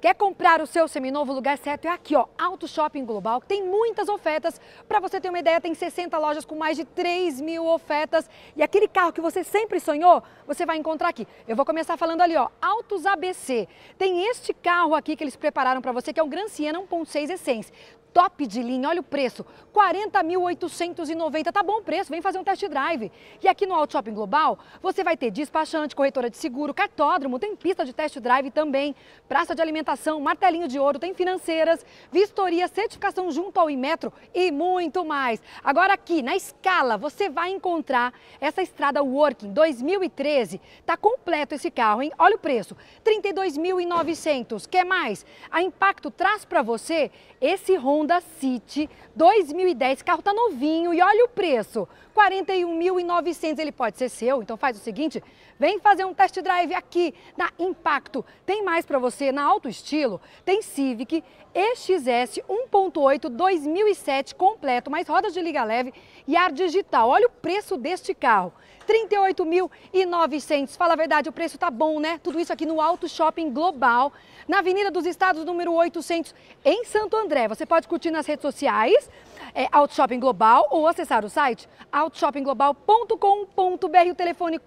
Quer comprar o seu seminovo? O lugar certo é aqui, ó, Auto Shopping Global, que tem muitas ofertas. Para você ter uma ideia, tem 60 lojas com mais de 3 mil ofertas. E aquele carro que você sempre sonhou, você vai encontrar aqui. Eu vou começar falando ali, ó, Autos ABC. Tem este carro aqui que eles prepararam para você, que é um Gran Siena 1.6 Essence top de linha, olha o preço, 40.890, tá bom o preço, vem fazer um test drive. E aqui no Auto Shopping Global, você vai ter despachante, corretora de seguro, cartódromo, tem pista de test drive também, praça de alimentação, martelinho de ouro, tem financeiras, vistoria, certificação junto ao Imetro e muito mais. Agora aqui na escala você vai encontrar essa estrada Working 2013. Tá completo esse carro, hein? Olha o preço, 32.900. Quer mais? A Impacto traz para você esse Honda City 2010. O carro tá novinho e olha o preço, 41.900. Ele pode ser seu, então faz o seguinte, vem fazer um test drive aqui na Impacto. Tem mais para você na Auto estilo, tem Civic EXS 1.8 2007 completo, mais rodas de liga leve e ar digital. Olha o preço deste carro. 38.900. Fala a verdade, o preço tá bom, né? Tudo isso aqui no Auto Shopping Global, na Avenida dos Estados, número 800, em Santo André. Você pode curtir nas redes sociais, é, Auto Shopping Global, ou acessar o site autoshoppingglobal.com.br. O telefone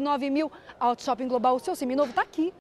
9000 Auto Shopping Global, o seu seminovo tá aqui.